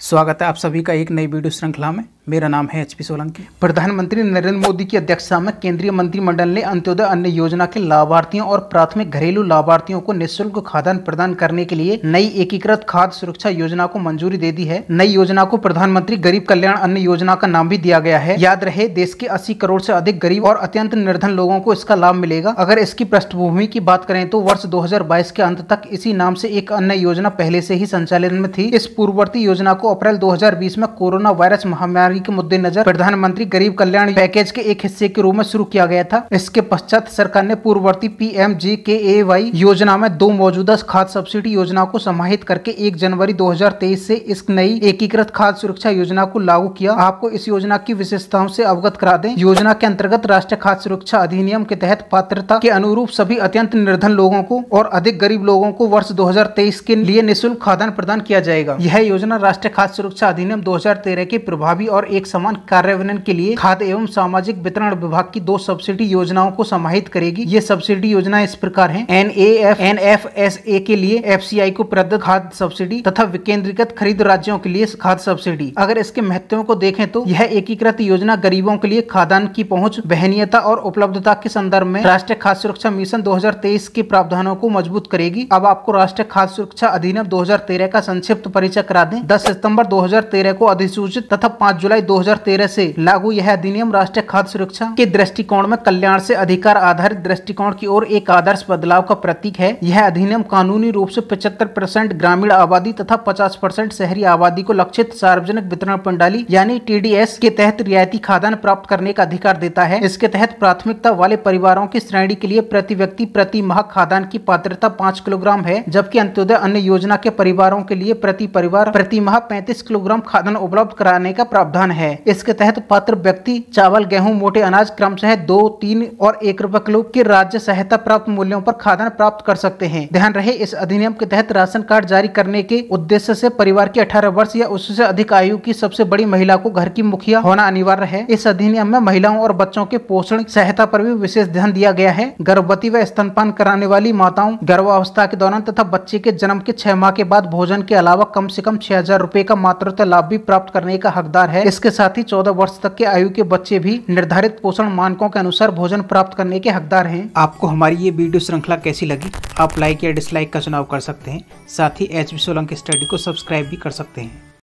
स्वागत है आप सभी का एक नई वीडियो श्रृंखला में मेरा नाम है एचपी सोलंकी प्रधानमंत्री नरेंद्र मोदी की अध्यक्षता में केंद्रीय मंत्रिमंडल ने अंत्योदय अन्न योजना के लाभार्थियों और प्राथमिक घरेलू लाभार्थियों को निःशुल्क खाद्यान्न प्रदान करने के लिए नई एकीकृत खाद्य सुरक्षा योजना को मंजूरी दे दी है नई योजना को प्रधानमंत्री गरीब कल्याण अन्न योजना का नाम भी दिया गया है याद रहे देश के अस्सी करोड़ ऐसी अधिक गरीब और अत्यंत निर्धन लोगों को इसका लाभ मिलेगा अगर इसकी पृष्ठभूमि की बात करें तो वर्ष दो के अंत तक इसी नाम ऐसी एक अन्य योजना पहले ऐसी ही संचालन में थी इस पूर्ववर्ती योजना को अप्रैल दो में कोरोना वायरस महामारी प्रणाली के मद्देनजर प्रधानमंत्री गरीब कल्याण पैकेज के एक हिस्से के रूप में शुरू किया गया था इसके पश्चात सरकार ने पूर्ववर्ती पी एम जी के ए वाई योजना में दो मौजूदा खाद सब्सिडी योजना को समाहित करके एक जनवरी तेईस ऐसी इस नई एकीकृत खाद्य सुरक्षा योजना को लागू किया आपको इस योजना की विशेषताओं ऐसी अवगत करा दें योजना के अंतर्गत राष्ट्रीय खाद्य सुरक्षा अधिनियम के तहत पात्रता के अनुरूप सभी अत्यंत निर्धन लोगों को और अधिक गरीब लोगों को वर्ष 2023 के लिए निःशुल्क खाद्यान्न प्रदान किया जाएगा यह योजना राष्ट्रीय खाद्य सुरक्षा अधिनियम 2013 के प्रभावी और और एक समान कार्यान्वयन के लिए खाद्य एवं सामाजिक वितरण विभाग की दो सब्सिडी योजनाओं को समाहित करेगी ये सब्सिडी योजना इस प्रकार है N A F N F S A के लिए एफ सी आई को प्रदत्त खाद्य सब्सिडी तथा विकेंद्रीकृत खरीद राज्यों के लिए खाद्य सब्सिडी अगर इसके महत्व को देखें तो यह एकीकृत योजना गरीबों के लिए खाद्यान्न की पहुंच वहनीयता और उपलब्धता के संदर्भ में राष्ट्रीय खाद्य सुरक्षा मिशन 2023 के प्रावधानों को मजबूत करेगी अब आपको राष्ट्रीय खाद्य सुरक्षा अधिनियम 2013 का संक्षिप्त परिचय करा दें 10 सितंबर 2013 को अधिसूचित तथा 5 जुलाई जुलाई 2013 से लागू यह अधिनियम राष्ट्रीय खाद्य सुरक्षा के दृष्टिकोण में कल्याण से अधिकार आधारित दृष्टिकोण की ओर एक आदर्श बदलाव का प्रतीक है यह अधिनियम कानूनी रूप से 75 परसेंट ग्रामीण आबादी तथा 50 परसेंट शहरी आबादी को लक्षित सार्वजनिक वितरण प्रणाली यानी टी के तहत रियायती खाद्यान्न प्राप्त करने का अधिकार देता है इसके तहत प्राथमिकता वाले परिवारों की श्रेणी के लिए प्रति व्यक्ति प्रति माह खाद्यान्न की पात्रता पाँच किलोग्राम है जबकि अंत्योदय अन्य योजना के परिवारों के लिए प्रति परिवार प्रति माह पैंतीस किलोग्राम खाद्यान्न उपलब्ध कराने का प्रावधान प्रावधान है इसके तहत पात्र व्यक्ति चावल गेहूं मोटे अनाज क्रम से दो तीन और एक रूपए किलो के राज्य सहायता प्राप्त मूल्यों पर खाद्यान्न प्राप्त कर सकते हैं ध्यान रहे इस अधिनियम के तहत राशन कार्ड जारी करने के उद्देश्य से परिवार की 18 वर्ष या उससे अधिक आयु की सबसे बड़ी महिला को घर की मुखिया होना अनिवार्य है इस अधिनियम में महिलाओं और बच्चों के पोषण सहायता पर भी विशेष ध्यान दिया गया है गर्भवती व स्तनपान कराने वाली माताओं गर्भावस्था के दौरान तथा बच्चे के जन्म के छह माह के बाद भोजन के अलावा कम से कम छह हजार रूपए का मातृत्व लाभ भी प्राप्त करने का हकदार है इसके साथ ही चौदह वर्ष तक के आयु के बच्चे भी निर्धारित पोषण मानकों के अनुसार भोजन प्राप्त करने के हकदार हैं आपको हमारी ये वीडियो श्रृंखला कैसी लगी आप लाइक या डिसलाइक का चुनाव कर सकते हैं साथ ही एच सोलंकी स्टडी को सब्सक्राइब भी कर सकते हैं